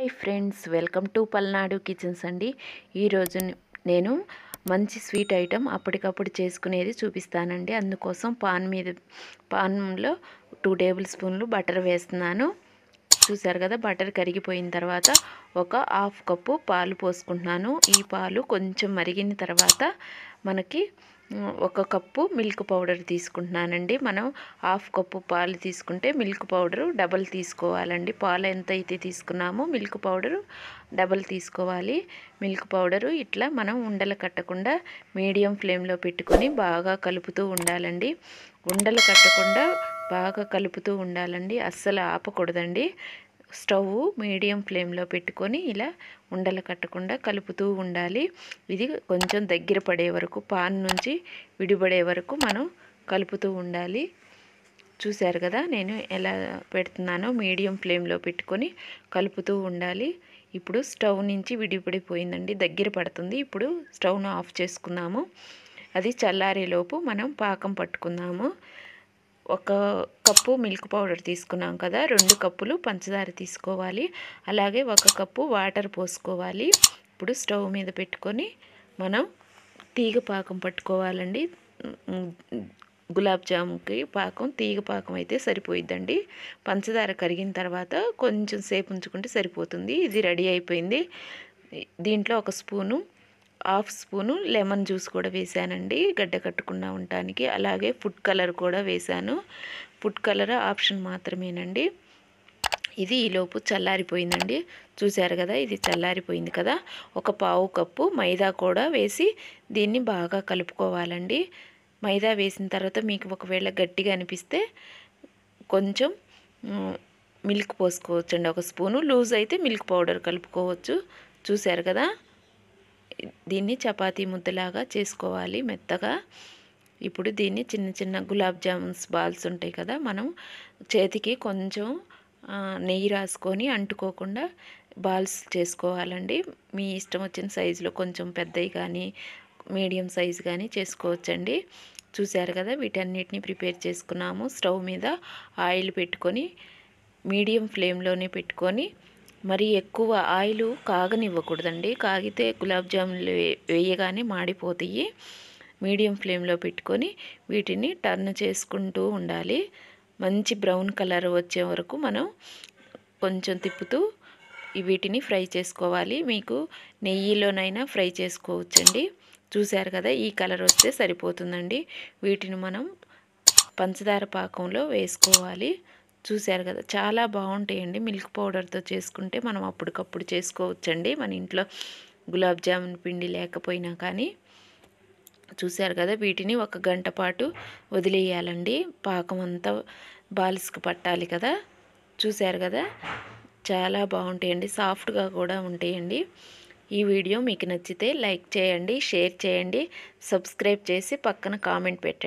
hi friends welcome to Palnadu kitchens అండి ఈరోజు నేను మంచి స్వీట్ ఐటెం అప్పటికప్పుడు చేసుకునేది చూపిస్తానండి అందుకోసం పాన్ మీద పాన్లో టూ టేబుల్ స్పూన్లు బటర్ వేస్తున్నాను చూసారు కదా బటర్ కరిగిపోయిన తర్వాత ఒక హాఫ్ కప్పు పాలు పోసుకుంటున్నాను ఈ పాలు కొంచెం మరిగిన తర్వాత మనకి ఒక కప్పు మిల్క్ పౌడర్ తీసుకుంటున్నానండి మనం హాఫ్ కప్పు పాలు తీసుకుంటే మిల్క్ పౌడరు డబల్ తీసుకోవాలండి పాలు ఎంత అయితే తీసుకున్నామో మిల్క్ పౌడరు డబల్ తీసుకోవాలి మిల్క్ పౌడరు ఇట్లా మనం ఉండలు కట్టకుండా మీడియం ఫ్లేమ్లో పెట్టుకొని బాగా కలుపుతూ ఉండాలండి ఉండలు కట్టకుండా బాగా కలుపుతూ ఉండాలండి అస్సలు ఆపకూడదండి స్టవ్ మీడియం ఫ్లేమ్లో పెట్టుకొని ఇలా ఉండలు కట్టకుండా కలుపుతూ ఉండాలి ఇది కొంచెం దగ్గర పడే వరకు పాన్ నుంచి విడిపడే వరకు మనం కలుపుతూ ఉండాలి చూశారు కదా నేను ఎలా పెడుతున్నానో మీడియం ఫ్లేమ్లో పెట్టుకొని కలుపుతూ ఉండాలి ఇప్పుడు స్టవ్ నుంచి విడిపడిపోయిందండి దగ్గర పడుతుంది ఇప్పుడు స్టవ్ను ఆఫ్ చేసుకున్నాము అది చల్లారేలోపు మనం పాకం పట్టుకుందాము ఒక కప్పు మిల్క్ పౌడర్ తీసుకున్నాం కదా రెండు కప్పులు పంచదార తీసుకోవాలి అలాగే ఒక కప్పు వాటర్ పోసుకోవాలి ఇప్పుడు స్టవ్ మీద పెట్టుకొని మనం తీగ పాకం పట్టుకోవాలండి గులాబ్ జాముకి పాకం తీగ పాకం అయితే సరిపోయిద్దండి పంచదార కరిగిన తర్వాత కొంచెం సేపు ఉంచుకుంటే సరిపోతుంది ఇది రెడీ అయిపోయింది దీంట్లో ఒక spoon half spoon lemon juice కూడా వేసానండి గడ్డ కట్టకుండా ఉండటానికి అలాగే ఫుడ్ కలర్ కూడా వేశాను ఫుడ్ కలర్ ఆప్షన్ మాత్రమేనండి ఇది ఈలోపు చల్లారిపోయిందండి చూశారు కదా ఇది చల్లారిపోయింది కదా ఒక పావు కప్పు మైదా కూడా వేసి దీన్ని బాగా కలుపుకోవాలండి మైదా వేసిన తర్వాత మీకు ఒకవేళ గట్టిగా అనిపిస్తే కొంచెం మిల్క్ పోసుకోవచ్చండి ఒక స్పూను లూజ్ అయితే మిల్క్ పౌడర్ కలుపుకోవచ్చు చూశారు కదా దీన్ని చపాతీ ముద్దలాగా చేసుకోవాలి మెత్తగా ఇప్పుడు దీన్ని చిన్న చిన్న గులాబ్ జామున్స్ బాల్స్ ఉంటాయి కదా మనం చేతికి కొంచెం నెయ్యి రాసుకొని అంటుకోకుండా బాల్స్ చేసుకోవాలండి మీ ఇష్టం వచ్చిన సైజులో కొంచెం పెద్దవి కానీ మీడియం సైజు కానీ చేసుకోవచ్చండి చూశారు కదా వీటన్నిటిని ప్రిపేర్ చేసుకున్నాము స్టవ్ మీద ఆయిల్ పెట్టుకొని మీడియం ఫ్లేమ్లోనే పెట్టుకొని మరి ఎక్కువ ఆయిల్ కాగనివ్వకూడదండి కాగితే గులాబ్ జాములు వేయగానే మాడిపోతాయి మీడియం ఫ్లేమ్లో పెట్టుకొని వీటిని టర్న్ చేసుకుంటూ ఉండాలి మంచి బ్రౌన్ కలర్ వచ్చే వరకు మనం కొంచెం తిప్పుతూ వీటిని ఫ్రై చేసుకోవాలి మీకు నెయ్యిలోనైనా ఫ్రై చేసుకోవచ్చండి చూశారు కదా ఈ కలర్ వస్తే సరిపోతుందండి వీటిని మనం పంచదార పాకంలో వేసుకోవాలి చూశారు కదా చాలా బాగుంటాయండి మిల్క్ పౌడర్తో చేసుకుంటే మనం అప్పటికప్పుడు చేసుకోవచ్చండి మన ఇంట్లో గులాబ్ జామున్ పిండి లేకపోయినా కానీ చూశారు కదా వీటిని ఒక గంట పాటు వదిలేయాలండి పాకం అంతా బాలిస్కు పట్టాలి కదా చూశారు కదా చాలా బాగుంటాయండి సాఫ్ట్గా కూడా ఉంటాయండి ఈ వీడియో మీకు నచ్చితే లైక్ చేయండి షేర్ చేయండి సబ్స్క్రైబ్ చేసి పక్కన కామెంట్ పెట్టండి